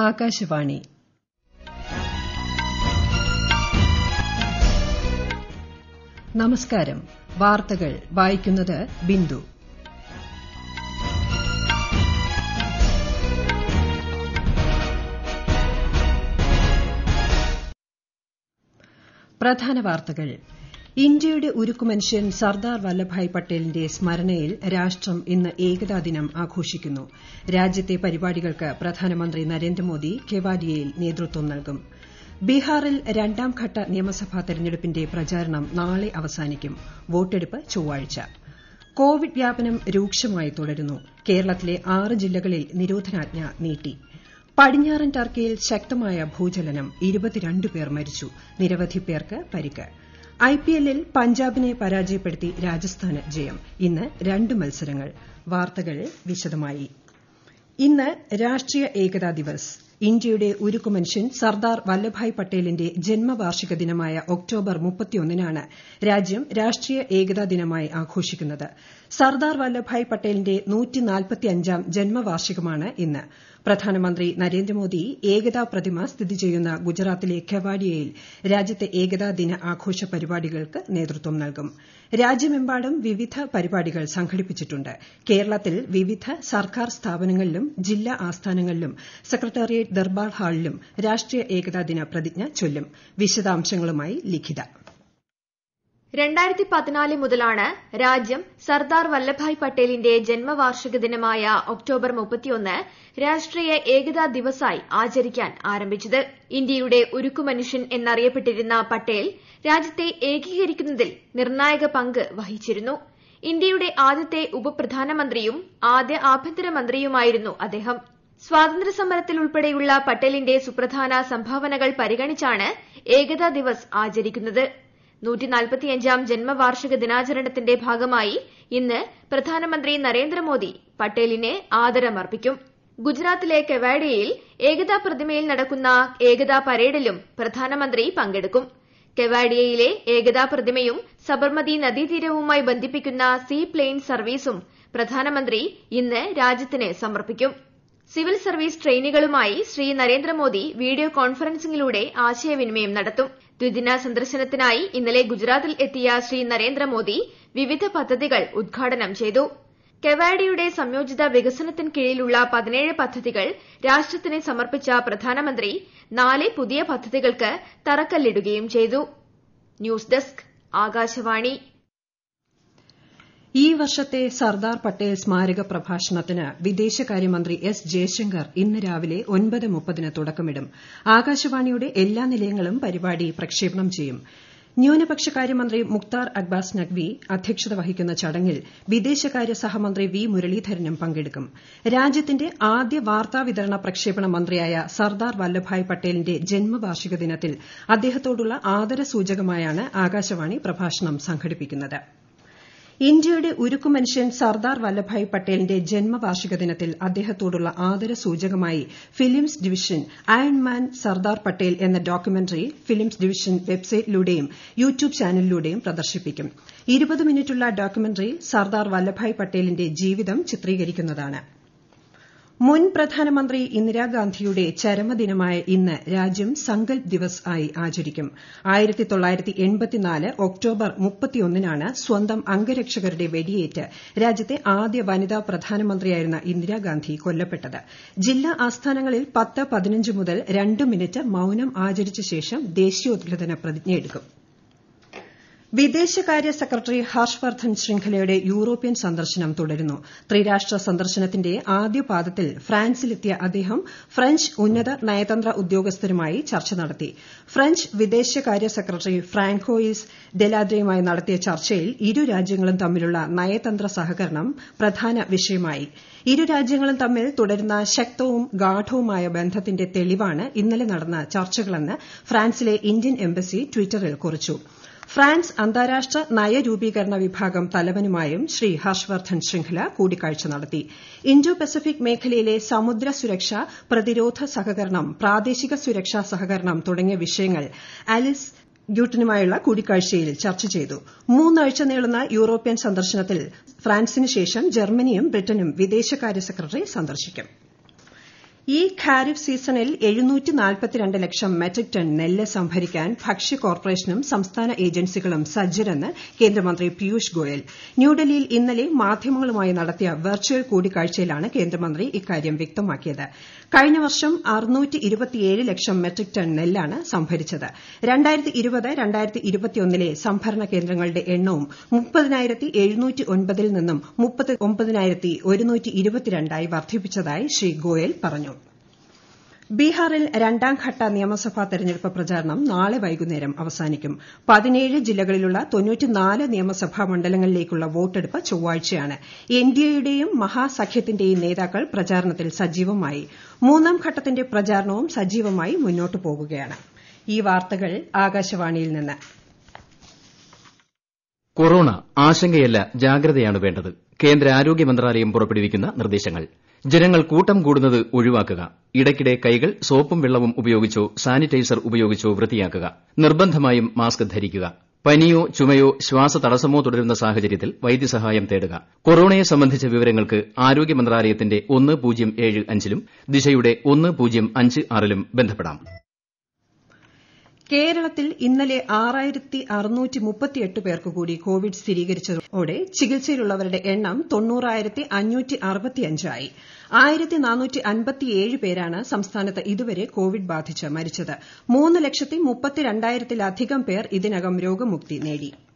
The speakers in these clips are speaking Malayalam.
ആകാശവാണി നമസ്കാരം വാർത്തകൾ വായിക്കുന്നത് ബിന്ദു പ്രധാന വാർത്തകൾ ഇന്ത്യയുടെ ഉരുക്കുമനുഷ്യൻ സർദാർ വല്ലഭായ് പട്ടേലിന്റെ സ്മരണയിൽ രാഷ്ട്രം ഇന്ന് ഏകതാ ദിനം ആഘോഷിക്കുന്നു രാജ്യത്തെ പരിപാടികൾക്ക് പ്രധാനമന്ത്രി നരേന്ദ്രമോദി കെവാഡിയയിൽ നേതൃത്വം നൽകും ബീഹാറിൽ രണ്ടാംഘട്ട നിയമസഭാ തെരഞ്ഞെടുപ്പിന്റെ പ്രചാരണം നാളെ അവസാനിക്കും വോട്ടെടുപ്പ് ചൊവ്വാഴ്ച കോവിഡ് വ്യാപനം രൂക്ഷമായി തുടരുന്നു കേരളത്തിലെ ആറ് ജില്ലകളിൽ നിരോധനാജ്ഞ നീട്ടി പടിഞ്ഞാറൻ ടർക്കിയിൽ ശക്തമായ ഭൂചലനം പേർ മരിച്ചു നിരവധി പേർക്ക് പരിക്ക് എല്ലിൽ പഞ്ചാബിനെ പരാജയപ്പെടുത്തി രാജസ്ഥാന് ജയം ഇന്ന് രണ്ട് മത്സരങ്ങൾ വാർത്തകൾ വിശദമായി ഇന്ന് രാഷ്ട്രീയ ഏകതാ ദിവസ് ഇന്ത്യയുടെ മനുഷ്യൻ സർദാർ വല്ലഭായ് പട്ടേലിന്റെ ജന്മവാർഷിക ദിനമായ ഒക്ടോബർ മുപ്പത്തിയൊന്നിനാണ് രാജ്യം രാഷ്ട്രീയ ഏകതാ ദിനമായി ആഘോഷിക്കുന്നത് സർദാർ വല്ലഭായ് പട്ടേലിന്റെ ജന്മവാർഷികമാണ് ഇന്ന് പ്രധാനമന്ത്രി നരേന്ദ്രമോദി ഏകതാ പ്രതിമ സ്ഥിതി ചെയ്യുന്ന ഗുജറാത്തിലെ കെവാഡിയയിൽ രാജ്യത്തെ ഏകതാ ദിന ആഘോഷ പരിപാടികൾക്ക് നേതൃത്വം നൽകും രാജ്യമെമ്പാടും വിവിധ പരിപാടികൾ സംഘടിപ്പിച്ചിട്ടുണ്ട് കേരളത്തിൽ വിവിധ സർക്കാർ സ്ഥാപനങ്ങളിലും ജില്ലാ ആസ്ഥാനങ്ങളിലും സെക്രട്ടേറിയറ്റ് ദർബാർ ഹാളിലും രാഷ്ട്രീയ ഏകതാ ദിന പ്രതിജ്ഞ ചൊല്ലും വിശദാംശങ്ങളുമായി ലിഖിത മുതലാണ് രാജ്യം സർദാർ വല്ലഭായ് പട്ടേലിന്റെ ജന്മവാർഷിക ദിനമായ ഒക്ടോബർ രാഷ്ട്രീയ ഏകതാ ദിവസായി ആചരിക്കാൻ ആരംഭിച്ചത് ഇന്ത്യയുടെ ഉരുക്കുമനുഷ്യൻ എന്നറിയപ്പെട്ടിരുന്ന പട്ടേൽ രാജ്യത്തെ ഏകീകരിക്കുന്നതിൽ നിർണായക പങ്ക് വഹിച്ചിരുന്നു ഇന്ത്യയുടെ ആദ്യത്തെ ഉപപ്രധാനമന്ത്രിയും ആദ്യ ആഭ്യന്തരമന്ത്രിയുമായിരുന്നു അദ്ദേഹം സ്വാതന്ത്ര്യ സമരത്തിൽ ഉൾപ്പെടെയുള്ള പട്ടേലിന്റെ സുപ്രധാന സംഭാവനകൾ പരിഗണിച്ചാണ് ഏകതാ ദിവസ് ആചരിക്കൂന്നത് ജന്മവാർഷിക ദിനാചരണത്തിന്റെ ഭാഗമായി ഇന്ന് പ്രധാനമന്ത്രി നരേന്ദ്രമോദി പട്ടേലിനെ ആദരമർപ്പിക്കും ഗുജറാത്തിലെ കെവാഡിയയിൽ ഏകതാ പ്രതിമയിൽ നടക്കുന്ന ഏകതാ പരേഡിലും പ്രധാനമന്ത്രി പങ്കെടുക്കും കെവാഡിയയിലെ ഏകതാ പ്രതിമയും സബർമതി നദീതീരവുമായി ബന്ധിപ്പിക്കുന്ന സീ പ്ലെയിൻ സർവീസും പ്രധാനമന്ത്രി ഇന്ന് രാജ്യത്തിന് സമർപ്പിക്കും സിവിൽ സർവീസ് ട്രെയിനുകളുമായി ശ്രീ നരേന്ദ്രമോദി വീഡിയോ കോൺഫറൻസിംഗിലൂടെ ആശയവിനിമയം നടത്തും ദ്വിദിന സന്ദർശനത്തിനായി ഇന്നലെ ഗുജറാത്തിൽ എത്തിയ ശ്രീ നരേന്ദ്രമോദി വിവിധ പദ്ധതികൾ ഉദ്ഘാടനം ചെയ്തു കെവാഡിയുടെ സംയോജിത വികസനത്തിന് കീഴിലുള്ള പതിനേഴ് പദ്ധതികൾ രാഷ്ട്രത്തിന് സമർപ്പിച്ച പ്രധാനമന്ത്രി നാല് പുതിയ പദ്ധതികൾക്ക് തറക്കല്ലിടുകയും ചെയ്തു ന്യൂസ് ഡെസ്ക് ആകാശവാണി ഈ വർഷത്തെ സർദാർ പട്ടേൽ സ്മാരക പ്രഭാഷണത്തിന് വിദേശകാര്യമന്ത്രി എസ് ജയശങ്കർ ഇന്ന് രാവിലെ ആകാശവാണിയുടെ എല്ലാ നിലയങ്ങളും പരിപാടി പ്രക്ഷേപണം ചെയ്യും ന്യൂനപക്ഷകാര്യമന്ത്രി മുക്താർ അബ്ബാസ് നഖ്വി അധ്യക്ഷത വഹിക്കുന്ന ചടങ്ങിൽ വിദേശകാര്യ സഹമന്ത്രി വി മുരളീധരനും പങ്കെടുക്കും രാജ്യത്തിന്റെ ആദ്യ വാർത്താവിതരണ പ്രക്ഷേപണ മന്ത്രിയായ സർദാർ വല്ലഭായ് പട്ടേലിന്റെ ജന്മവാർഷിക ദിനത്തിൽ അദ്ദേഹത്തോടുള്ള ആദരസൂചകമായാണ് ആകാശവാണി പ്രഭാഷണം സംഘടിപ്പിക്കുന്നത് ഇന്ത്യയുടെ ഉരുക്കുമനുഷ്യൻ സർദാർ വല്ലഭായ് പട്ടേലിന്റെ ജന്മവാർഷിക ദിനത്തിൽ അദ്ദേഹത്തോടുള്ള ആദര സൂചകമായി films division iron man Sardar Patel എന്ന ഡോക്യുമെന്ററി ഫിലിംസ് ഡിവിഷൻ വെബ്സൈറ്റിലൂടെയും യൂട്യൂബ് ചാനലിലൂടെയും പ്രദർശിപ്പിക്കും മിനിറ്റുള്ള ഡോക്യുമെന്ററി സർദാർ വല്ലഭായ് പട്ടേലിന്റെ ജീവിതം ചിത്രീകരിക്കുന്നതാണ് മുൻ പ്രധാനമന്ത്രി ഇന്ദിരാഗാന്ധിയുടെ ചരമദിനമായ ഇന്ന് രാജ്യം സങ്കൽപ് ദിവസ് ആയി ഒക്ടോബർ മുപ്പത്തിയൊന്നിനാണ് സ്വന്തം അംഗരക്ഷകരുടെ വെടിയേറ്റ് രാജ്യത്തെ ആദ്യ വനിതാ പ്രധാനമന്ത്രിയായിരുന്ന ഇന്ദിരാഗാന്ധി കൊല്ലപ്പെട്ടത് ജില്ലാ ആസ്ഥാനങ്ങളിൽ പത്ത് പതിനഞ്ച് മുതൽ രണ്ട് മിനിറ്റ് മൌനം ആചരിച്ച ശേഷം ദേശീയോദ്ഗ്രഥന പ്രതിജ്ഞയെടുക്കും വിദേശകാര്യ സെക്രട്ടറി ഹർഷവർദ്ധൻ ശൃംഖലയുടെ യൂറോപ്യൻ സന്ദർശനം തുടരുന്നു ത്രിരാഷ്ട്ര സന്ദർശനത്തിന്റെ ആദ്യപാദത്തിൽ ഫ്രാൻസിലെത്തിയ അദ്ദേഹം ഫ്രഞ്ച് ഉന്നത നയതന്ത്ര ഉദ്യോഗസ്ഥരുമായി ചർച്ച നടത്തി ഫ്രഞ്ച് വിദേശകാര്യ സെക്രട്ടറി ഫ്രാങ്കോയിസ് ഡെലാദ്രയുമായി നടത്തിയ ചർച്ചയിൽ ഇരു രാജ്യങ്ങളും തമ്മിലുള്ള നയതന്ത്ര സഹകരണം പ്രധാന വിഷയമായി ഇരു രാജ്യങ്ങളും തമ്മിൽ തുടരുന്ന ശക്തവും ഗാഠവുമായ ബന്ധത്തിന്റെ തെളിവാണ് ഇന്നലെ നടന്ന ചർച്ചകളെന്ന് ഫ്രാൻസിലെ ഇന്ത്യൻ എംബസി ട്വിറ്ററിൽ കുറിച്ചു ഫ്രാൻസ് അന്താരാഷ്ട്ര നയരൂപീകരണ വിഭാഗം തലവനുമായും ശ്രീ ഹർഷവർദ്ധൻ ശൃംഖല കൂടിക്കാഴ്ച നടത്തി ഇന്തോ പസഫിക് മേഖലയിലെ സമുദ്ര സുരക്ഷ പ്രതിരോധ സഹകരണം പ്രാദേശിക സുരക്ഷാ സഹകരണം തുടങ്ങിയ വിഷയങ്ങൾ അലിസ് ഗ്യൂട്ടനുമായുള്ള കൂടിക്കാഴ്ചയിൽ ചർച്ച ചെയ്തു മൂന്നാഴ്ച നീളുന്ന യൂറോപ്യൻ സന്ദർശനത്തിൽ ഫ്രാൻസിനു ശേഷം ജർമ്മനിയും ബ്രിട്ടനും വിദേശകാര്യ സെക്രട്ടറി സന്ദർശിക്കും ഈ ഖാരിഫ് സീസണിൽ ലക്ഷം മെട്രിക് ടൺ നെല്ല് സംഭരിക്കാൻ ഭക്ഷ്യ കോർപ്പറേഷനും സംസ്ഥാന ഏജൻസികളും സജ്ജരെന്ന് കേന്ദ്രമന്ത്രി പിയൂഷ് ഗോയൽ ന്യൂഡൽഹിയിൽ ഇന്നലെ മാധ്യമങ്ങളുമായി നടത്തിയ വെർച്വൽ കൂടിക്കാഴ്ചയിലാണ് കേന്ദ്രമന്ത്രി ഇക്കാര്യം വ്യക്തമാക്കിയത് കഴിഞ്ഞ വർഷം ലക്ഷം മെട്രിക് ടൺ നെല്ലാണ് സംഭരിച്ചത് ലെ സംഭരണ കേന്ദ്രങ്ങളുടെ എണ്ണവും ൽ നിന്നും ആയി വർദ്ധിപ്പിച്ചതായി ശ്രീ ഗോയൽ പറഞ്ഞു ബീഹാറിൽ രണ്ടാംഘട്ട നിയമസഭാ തെരഞ്ഞെടുപ്പ് പ്രചാരണം നാളെ വൈകുന്നേരം അവസാനിക്കും ജില്ലകളിലുള്ള നിയമസഭാ മണ്ഡലങ്ങളിലേക്കുള്ള വോട്ടെടുപ്പ് ചൊവ്വാഴ്ചയാണ് എൻഡിഎയുടെയും മഹാസഖ്യത്തിന്റെയും നേതാക്കൾ പ്രചാരണത്തിൽ സജീവമായി മൂന്നാം ഘട്ടത്തിന്റെ പ്രചാരണവും സജീവമായി മുന്നോട്ടു പോകുകയാണ് കൊറോണ ആശങ്കയല്ല ജാഗ്രതയാണ് വേണ്ടത് കേന്ദ്ര ആരോഗ്യ മന്ത്രാലയം പുറപ്പെടുവിക്കുന്ന നിർദ്ദേശങ്ങൾ ജനങ്ങൾ കൂട്ടം കൂടുന്നത് ഒഴിവാക്കുക ഇടയ്ക്കിടെ കൈകൾ സോപ്പും വെള്ളവും ഉപയോഗിച്ചോ സാനിറ്റൈസർ ഉപയോഗിച്ചോ വൃത്തിയാക്കുക നിർബന്ധമായും മാസ്ക് ധരിക്കുക പനിയോ ചുമയോ തടസ്സമോ തുടരുന്ന സാഹചര്യത്തിൽ വൈദ്യസഹായം തേടുക കൊറോണയെ സംബന്ധിച്ച വിവരങ്ങൾക്ക് ആരോഗ്യ മന്ത്രാലയത്തിന്റെ ലും ദിശയുടെ ലും ബന്ധപ്പെടാം കേരളത്തിൽ ഇന്നലെ ആറായിരത്തി പേർക്ക് കൂടി കോവിഡ് സ്ഥിരീകരിച്ചതോടെ ചികിത്സയിലുള്ളവരുടെ എണ്ണം തൊണ്ണൂറായിരത്തി അഞ്ഞൂറ്റി പേരാണ് സംസ്ഥാനത്ത് ഇതുവരെ കോവിഡ് ബാധിച്ച് മരിച്ചത് മൂന്ന് ലക്ഷത്തി മുപ്പത്തി രണ്ടായിരത്തിലധികം പേർ ഇതിനകം രോഗമുക്തി നേടിയിട്ടുണ്ട്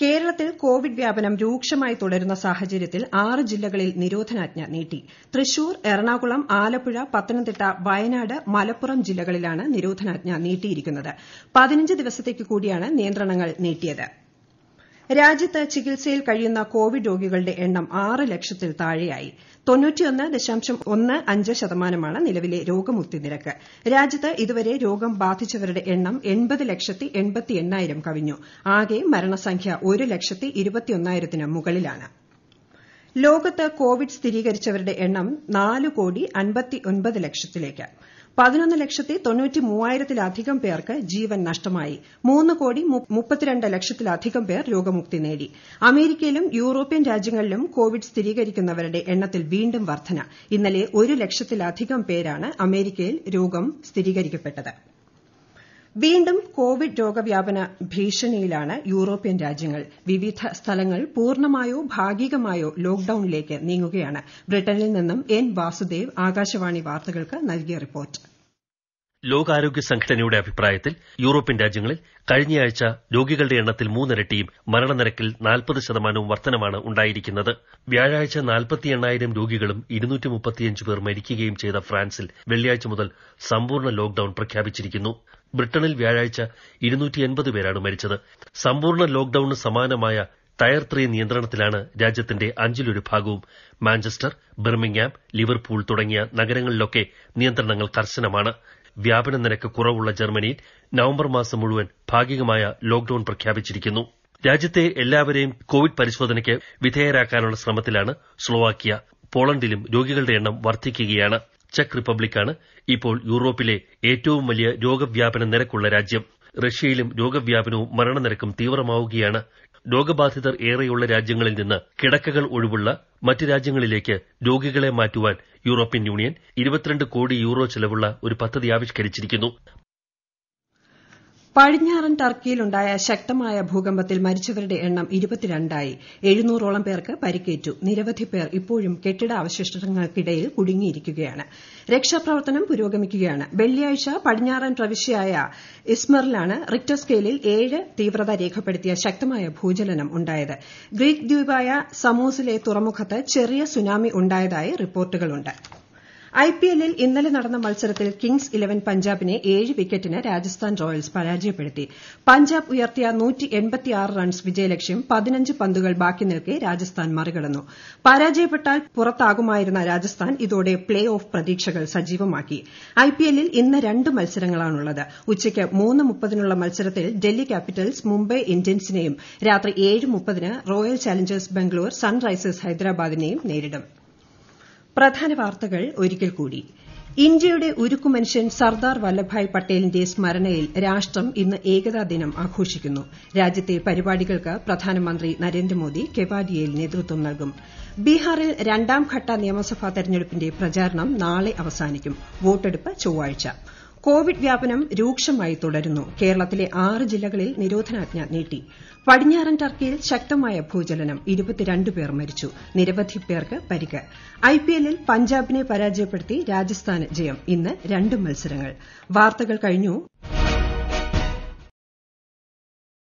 കേരളത്തിൽ കോവിഡ് വ്യാപനം രൂക്ഷമായി തുടരുന്ന സാഹചര്യത്തിൽ ആറ് ജില്ലകളിൽ നിരോധനാജ്ഞ നീട്ടി തൃശൂർ എറണാകുളം ആലപ്പുഴ പത്തനംതിട്ട വയനാട് മലപ്പുറം ജില്ലകളിലാണ് നിരോധനാജ്ഞ നീട്ടിയിരിക്കുന്നത് പതിനഞ്ച് ദിവസത്തേക്ക് കൂടിയാണ് നിയന്ത്രണങ്ങൾ നീട്ടിയത് രാജ്യത്ത് ചികിത്സയിൽ കഴിയുന്ന കോവിഡ് രോഗികളുടെ എണ്ണം ആറ് ലക്ഷത്തിൽ താഴെയായി ശതമാനമാണ് നിലവിലെ രോഗമുക്തി നിരക്ക് രാജ്യത്ത് ഇതുവരെ രോഗം ബാധിച്ചവരുടെ എണ്ണം ലക്ഷത്തി കവിഞ്ഞു ആകെ മരണസംഖ്യ ഒരു ലക്ഷത്തി ഇരുപത്തിയൊന്നായിരത്തിന് മുകളിലാണ് ലോകത്ത് കോവിഡ് സ്ഥിരീകരിച്ചവരുടെ എണ്ണം നാല് കോടി ഒൻപത് ലക്ഷത്തിലേക്ക് പതിനൊന്ന് ലക്ഷത്തി തൊണ്ണൂറ്റി മൂവായിരത്തിലധികം പേർക്ക് ജീവൻ നഷ്ടമായി മൂന്ന് കോടി മുപ്പത്തിരണ്ട് ലക്ഷത്തിലധികം പേർ രോഗമുക്തി നേടി അമേരിക്കയിലും യൂറോപ്യൻ രാജ്യങ്ങളിലും കോവിഡ് സ്ഥിരീകരിക്കുന്നവരുടെ എണ്ണത്തിൽ വീണ്ടും വർദ്ധന ഇന്നലെ ഒരു ലക്ഷത്തിലധികം പേരാണ് അമേരിക്കയിൽ രോഗം സ്ഥിരീകരിക്കപ്പെട്ടത് വീണ്ടും കോവിഡ് രോഗവ്യാപന ഭീഷണിയിലാണ് യൂറോപ്യൻ രാജ്യങ്ങൾ വിവിധ സ്ഥലങ്ങൾ പൂർണ്ണമായോ ഭാഗികമായോ ലോക്ഡൌണിലേക്ക് നീങ്ങുകയാണ് ബ്രിട്ടനിൽ നിന്നും എൻ വാസുദേവ് ആകാശവാണി വാർത്തകൾക്ക് നൽകിയ റിപ്പോർട്ട് ലോകാരോഗ്യ സംഘടനയുടെ അഭിപ്രായത്തിൽ യൂറോപ്യൻ രാജ്യങ്ങളിൽ കഴിഞ്ഞയാഴ്ച രോഗികളുടെ എണ്ണത്തിൽ മൂന്നിരട്ടിയും മരണനിരക്കിൽ നാൽപ്പത് ശതമാനവും വർധനമാണ് ഉണ്ടായിരിക്കുന്നത് വ്യാഴാഴ്ച നാൽപ്പത്തി എണ്ണായിരം രോഗികളും ഇരുന്നൂറ്റി മുപ്പത്തിയഞ്ച് പേർ മരിക്കുകയും ചെയ്ത ഫ്രാൻസിൽ വെള്ളിയാഴ്ച മുതൽ സമ്പൂർണ്ണ ലോക്ഡൌൺ പ്രഖ്യാപിച്ചിരിക്കുന്നു ബ്രിട്ടനിൽ വ്യാഴാഴ്ച ഇരുന്നൂറ്റി എൺപത് പേരാണ് മരിച്ചത് സമ്പൂർണ്ണ ലോക്ഡൌണിന് സമാനമായ ടയർ ത്രീ നിയന്ത്രണത്തിലാണ് രാജ്യത്തിന്റെ അഞ്ചിലൊരു ഭാഗവും മാഞ്ചസ്റ്റർ ബിർമിംഗ്ഹാം ലിവർപൂൾ തുടങ്ങിയ നഗരങ്ങളിലൊക്കെ നിയന്ത്രണങ്ങൾ കർശനമാണ് വ്യാപന നിരക്ക് കുറവുള്ള ജർമ്മനി നവംബർ മാസം മുഴുവൻ ഭാഗികമായ ലോക്ഡൌൺ പ്രഖ്യാപിച്ചിരിക്കുന്നു രാജ്യത്തെ എല്ലാവരെയും കോവിഡ് പരിശോധനയ്ക്ക് വിധേയരാക്കാനുള്ള ശ്രമത്തിലാണ് സ്ലോവാക്കിയ പോളണ്ടിലും രോഗികളുടെ എണ്ണം വർദ്ധിക്കുകയാണ് ചെക്ക് റിപ്പബ്ലിക്കാണ് ഇപ്പോൾ യൂറോപ്പിലെ ഏറ്റവും വലിയ രോഗവ്യാപന നിരക്കുള്ള രാജ്യം റഷ്യയിലും രോഗവ്യാപനവും മരണനിരക്കും തീവ്രമാവുകയാണ് രോഗബാധിതർ ഏറെയുള്ള രാജ്യങ്ങളിൽ നിന്ന് കിടക്കകൾ ഒഴിവുള്ള മറ്റ് രാജ്യങ്ങളിലേക്ക് രോഗികളെ മാറ്റുവാൻ യൂറോപ്യൻ യൂണിയൻ കോടി യൂറോ ചെലവുള്ള ഒരു പദ്ധതി ആവിഷ്കരിച്ചിരിക്കുന്നു പടിഞ്ഞാറൻ ടർക്കിയിലുണ്ടായ ശക്തമായ ഭൂകമ്പത്തിൽ മരിച്ചവരുടെ എണ്ണം ഇരുപത്തിരണ്ടായി എഴുന്നൂറോളം പേർക്ക് പരിക്കേറ്റു നിരവധി പേർ ഇപ്പോഴും കെട്ടിടാവശിഷ്ടങ്ങൾക്കിടയിൽ കുടുങ്ങിയിരിക്കുകയാണ് രക്ഷാപ്രവർത്തനം പുരോഗമിക്കുകയാണ് വെള്ളിയാഴ്ച പടിഞ്ഞാറൻ പ്രവിശ്യയായ ഇസ്മറിലാണ് റിക്ടർ സ്കെയിലിൽ ഏഴ് തീവ്രത രേഖപ്പെടുത്തിയ ശക്തമായ ഭൂചലനം ഉണ്ടായത് ഗ്രീക്ക് ദ്വീപായ സമോസിലെ തുറമുഖത്ത് ചെറിയ സുനാമി ഉണ്ടായതായി ് ഐപിഎല്ലിൽ ഇന്നലെ നടന്ന മത്സരത്തിൽ കിംഗ്സ് ഇലവൻ പഞ്ചാബിനെ ഏഴ് വിക്കറ്റിന് രാജസ്ഥാൻ റോയൽസ് പരാജയപ്പെടുത്തി പഞ്ചാബ് ഉയർത്തിയ റൺസ് വിജയലക്ഷ്യം പന്തുകൾ ബാക്കി നിൽക്കെ രാജസ്ഥാൻ മറികടന്നു പരാജയപ്പെട്ടാൽ പുറത്താകുമായിരുന്ന രാജസ്ഥാൻ ഇതോടെ പ്ലേ ഓഫ് പ്രതീക്ഷകൾ സജീവമാക്കി ഐപിഎല്ലിൽ ഇന്ന് രണ്ട് മത്സരങ്ങളാണുള്ളത് ഉച്ചയ്ക്ക് മൂന്ന് മുപ്പതിനുള്ള മത്സരത്തിൽ ഡൽഹി ക്യാപിറ്റൽസ് മുംബൈ ഇന്ത്യൻസിനെയും രാത്രി ഏഴ് മുപ്പതിന് റോയൽ ചലഞ്ചേഴ്സ് ബാംഗ്ലൂർ സൺറൈസേഴ്സ് ഹൈദരാബാദിനെയും നേരിടും പ്രധാന വാർത്തകൾ ഒരിക്കൽ കൂടി ഇന്ത്യയുടെ ഉരുക്കുമനുഷ്യൻ സർദാർ വല്ലഭായ് പട്ടേലിന്റെ സ്മരണയിൽ രാഷ്ട്രം ഇന്ന് ഏകതാ ദിനം ആഘോഷിക്കുന്നു രാജ്യത്തെ പരിപാടികൾക്ക് പ്രധാനമന്ത്രി നരേന്ദ്രമോദി കെവാഡിയയിൽ നേതൃത്വം നൽകും ബീഹാറിൽ രണ്ടാംഘട്ട നിയമസഭാ തെരഞ്ഞെടുപ്പിന്റെ പ്രചാരണം നാളെ അവസാനിക്കും വോട്ടെടുപ്പ് ചൊവ്വാഴ്ചയാണ് കോവിഡ് വ്യാപനം രൂക്ഷമായി തുടരുന്നു കേരളത്തിലെ ആറ് ജില്ലകളിൽ നിരോധനാജ്ഞ നീട്ടി പടിഞ്ഞാറൻ ടർക്കിയിൽ ശക്തമായ ഭൂചലനം പേർ മരിച്ചു നിരവധി പേർക്ക് പരിക്ക് ഐപിഎല്ലിൽ പഞ്ചാബിനെ പരാജയപ്പെടുത്തി രാജസ്ഥാന് ജയം ഇന്ന് രണ്ട് മത്സരങ്ങൾ വാർത്തകൾ കഴിഞ്ഞു